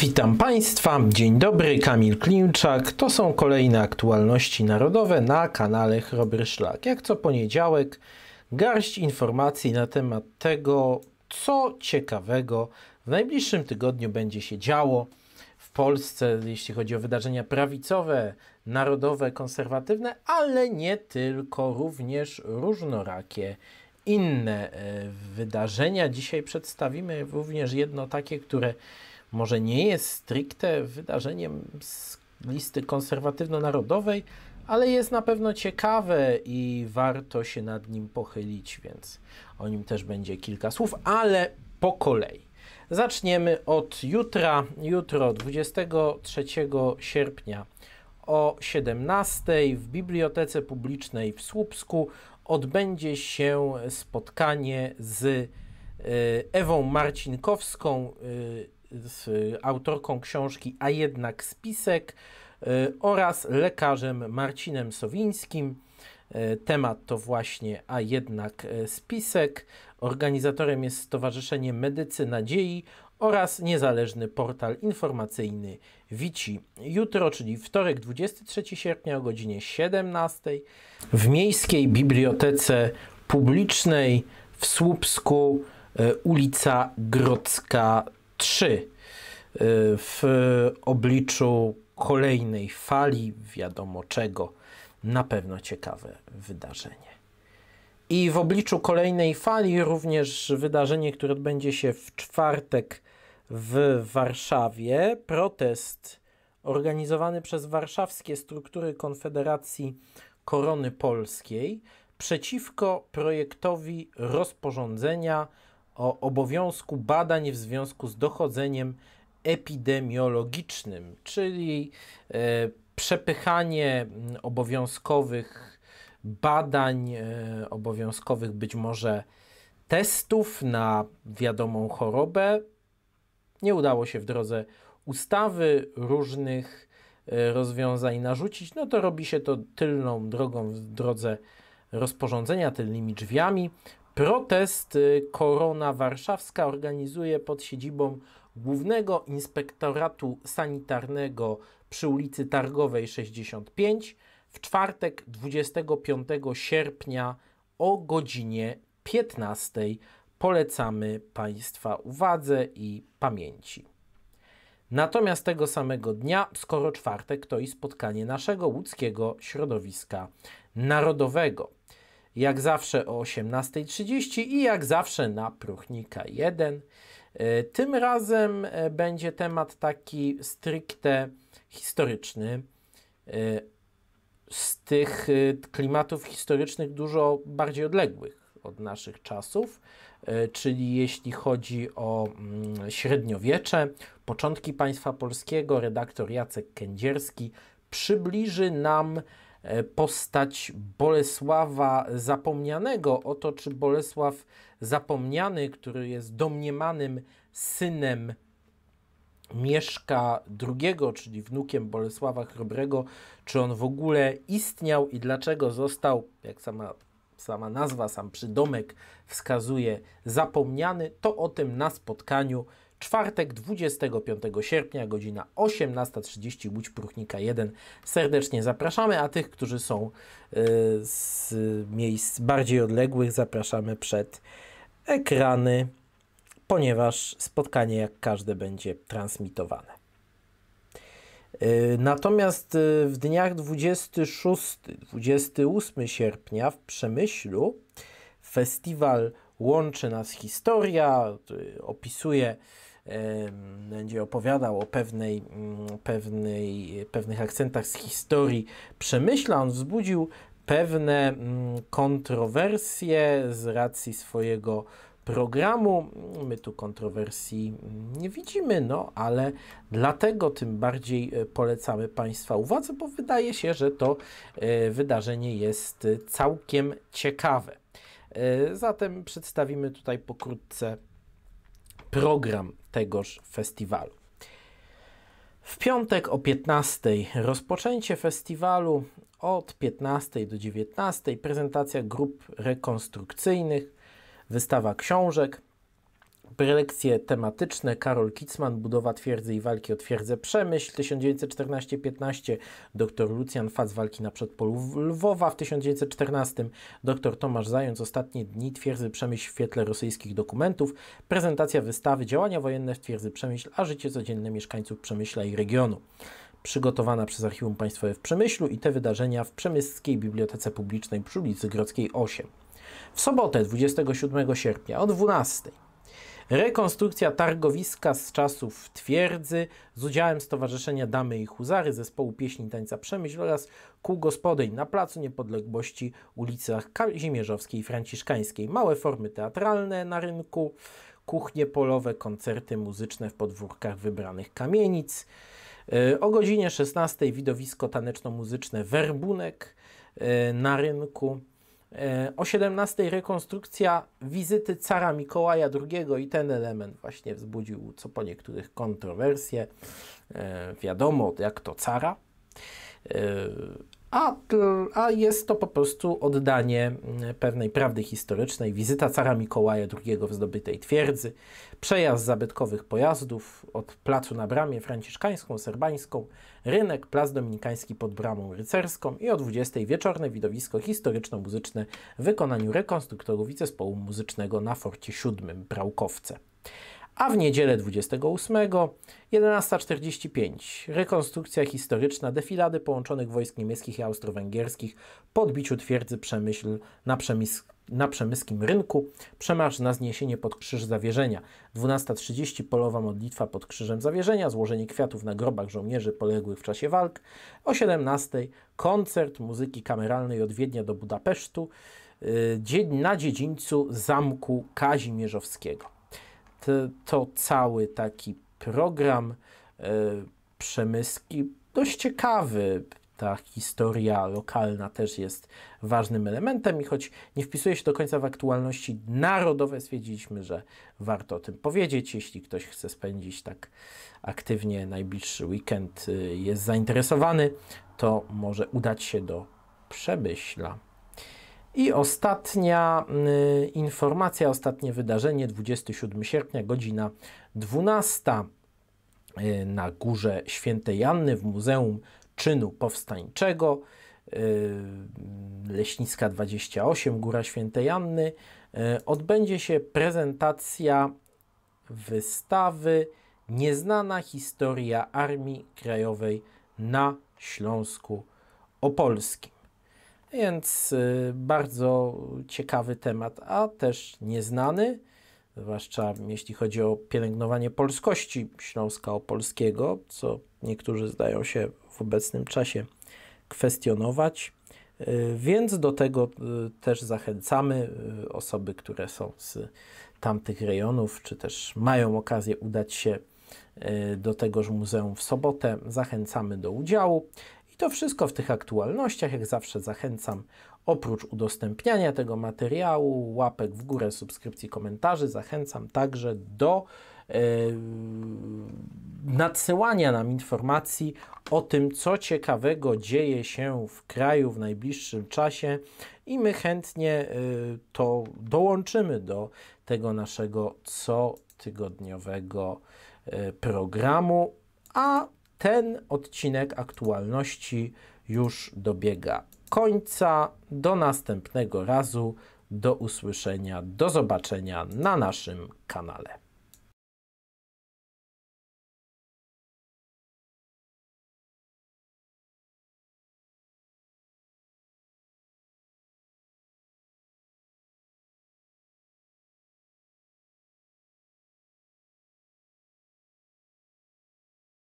Witam Państwa, dzień dobry, Kamil Klimczak. To są kolejne aktualności narodowe na kanale Chrobry Szlak. Jak co poniedziałek, garść informacji na temat tego, co ciekawego w najbliższym tygodniu będzie się działo w Polsce, jeśli chodzi o wydarzenia prawicowe, narodowe, konserwatywne, ale nie tylko, również różnorakie inne e, wydarzenia. Dzisiaj przedstawimy również jedno takie, które może nie jest stricte wydarzeniem z listy konserwatywno-narodowej, ale jest na pewno ciekawe i warto się nad nim pochylić, więc o nim też będzie kilka słów, ale po kolei. Zaczniemy od jutra. Jutro 23 sierpnia o 17 w Bibliotece Publicznej w Słupsku odbędzie się spotkanie z y, Ewą Marcinkowską, y, z y, autorką książki A jednak spisek y, oraz lekarzem Marcinem Sowińskim. Y, temat to właśnie A jednak spisek. Organizatorem jest Stowarzyszenie Medycy Nadziei oraz niezależny portal informacyjny Wici. Jutro, czyli wtorek 23 sierpnia o godzinie 17 w Miejskiej Bibliotece Publicznej w Słupsku ulica Grodzka trzy y, w obliczu kolejnej fali, wiadomo czego, na pewno ciekawe wydarzenie. I w obliczu kolejnej fali również wydarzenie, które odbędzie się w czwartek w Warszawie, protest organizowany przez warszawskie struktury Konfederacji Korony Polskiej przeciwko projektowi rozporządzenia o obowiązku badań w związku z dochodzeniem epidemiologicznym, czyli e, przepychanie obowiązkowych badań, e, obowiązkowych być może testów na wiadomą chorobę. Nie udało się w drodze ustawy różnych e, rozwiązań narzucić, no to robi się to tylną drogą w drodze rozporządzenia, tylnymi drzwiami. Protest y, Korona Warszawska organizuje pod siedzibą Głównego Inspektoratu Sanitarnego przy ulicy Targowej 65 w czwartek 25 sierpnia o godzinie 15. Polecamy Państwa uwadze i pamięci. Natomiast tego samego dnia, skoro czwartek, to i spotkanie naszego łódzkiego środowiska narodowego jak zawsze o 18.30 i jak zawsze na Pruchnika 1. E, tym razem e, będzie temat taki stricte historyczny. E, z tych klimatów historycznych dużo bardziej odległych od naszych czasów, czyli jeśli chodzi o mm, średniowiecze, początki państwa polskiego, redaktor Jacek Kędzierski przybliży nam E, postać Bolesława Zapomnianego. Oto czy Bolesław Zapomniany, który jest domniemanym synem Mieszka II, czyli wnukiem Bolesława Chrobrego, czy on w ogóle istniał i dlaczego został, jak sama, sama nazwa, sam przydomek wskazuje, zapomniany, to o tym na spotkaniu czwartek 25 sierpnia, godzina 18.30, Łódź Pruchnika 1. Serdecznie zapraszamy, a tych, którzy są e, z miejsc bardziej odległych, zapraszamy przed ekrany, ponieważ spotkanie jak każde będzie transmitowane. E, natomiast e, w dniach 26-28 sierpnia w Przemyślu festiwal łączy nas historia, y, opisuje, będzie opowiadał o pewnej, mm, pewnej, pewnych akcentach z historii Przemyśla. On wzbudził pewne mm, kontrowersje z racji swojego programu. My tu kontrowersji nie widzimy, no ale dlatego tym bardziej e, polecamy Państwa uwadze, bo wydaje się, że to e, wydarzenie jest e, całkiem ciekawe. E, zatem przedstawimy tutaj pokrótce program tegoż festiwalu. W piątek o 15 rozpoczęcie festiwalu, od 15 do 19 prezentacja grup rekonstrukcyjnych, wystawa książek, Prelekcje tematyczne Karol Kicman, budowa twierdzy i walki o twierdzę Przemyśl 1914-15, dr Lucjan Faz walki na przedpolu Lwowa w 1914, dr Tomasz Zając ostatnie dni twierdzy Przemyśl w świetle rosyjskich dokumentów, prezentacja wystawy działania wojenne w twierdzy Przemyśl, a życie codzienne mieszkańców Przemyśla i regionu przygotowana przez Archiwum Państwowe w Przemyślu i te wydarzenia w Przemyskiej Bibliotece Publicznej przy ulicy Grodzkiej 8. W sobotę 27 sierpnia o 12 Rekonstrukcja targowiska z czasów twierdzy z udziałem Stowarzyszenia Damy i Huzary, Zespołu Pieśni Tańca Przemyśl oraz kół gospodyń na Placu Niepodległości, ulicach Kazimierzowskiej i Franciszkańskiej. Małe formy teatralne na rynku, kuchnie polowe, koncerty muzyczne w podwórkach wybranych kamienic. E, o godzinie 16 widowisko taneczno-muzyczne Werbunek e, na rynku. E, o 17 rekonstrukcja wizyty cara Mikołaja II i ten element właśnie wzbudził co po niektórych kontrowersje. E, wiadomo, jak to cara. E, a, a jest to po prostu oddanie mm, pewnej prawdy historycznej. Wizyta cara Mikołaja II w zdobytej twierdzy, przejazd zabytkowych pojazdów od placu na bramie franciszkańską, serbańską, rynek, plac dominikański pod bramą rycerską i o 20 wieczorne widowisko historyczno-muzyczne w wykonaniu rekonstruktorów i zespołu muzycznego na Forcie VII Brałkowce. A w niedzielę 28 11.45 rekonstrukcja historyczna defilady połączonych wojsk niemieckich i austro-węgierskich po odbiciu twierdzy Przemyśl na, przemys na przemyskim rynku, przemarsz na zniesienie pod krzyż zawierzenia, 12.30 polowa modlitwa pod krzyżem zawierzenia, złożenie kwiatów na grobach żołnierzy poległych w czasie walk, o 17.00 koncert muzyki kameralnej od Wiednia do Budapesztu yy, na dziedzińcu Zamku Kazimierzowskiego to cały taki program e, przemyski dość ciekawy. Ta historia lokalna też jest ważnym elementem, i choć nie wpisuje się do końca w aktualności narodowe, stwierdziliśmy, że warto o tym powiedzieć. Jeśli ktoś chce spędzić tak aktywnie najbliższy weekend, e, jest zainteresowany, to może udać się do przemyśla. I ostatnia y, informacja, ostatnie wydarzenie, 27 sierpnia, godzina 12 y, na Górze Świętej Janny w Muzeum Czynu Powstańczego. Y, leśniska 28, Góra Świętej Anny, y, odbędzie się prezentacja wystawy Nieznana historia Armii Krajowej na Śląsku Opolskim. Więc y, bardzo ciekawy temat, a też nieznany, zwłaszcza jeśli chodzi o pielęgnowanie polskości Śląska Opolskiego, co niektórzy zdają się w obecnym czasie kwestionować. Y, więc do tego y, też zachęcamy osoby, które są z tamtych rejonów, czy też mają okazję udać się do tegoż muzeum w sobotę. Zachęcamy do udziału. I to wszystko w tych aktualnościach. Jak zawsze zachęcam oprócz udostępniania tego materiału, łapek w górę, subskrypcji, komentarzy, zachęcam także do yy, nadsyłania nam informacji o tym, co ciekawego dzieje się w kraju w najbliższym czasie i my chętnie yy, to dołączymy do tego naszego cotygodniowego yy, programu. A ten odcinek aktualności już dobiega końca. Do następnego razu, do usłyszenia, do zobaczenia na naszym kanale.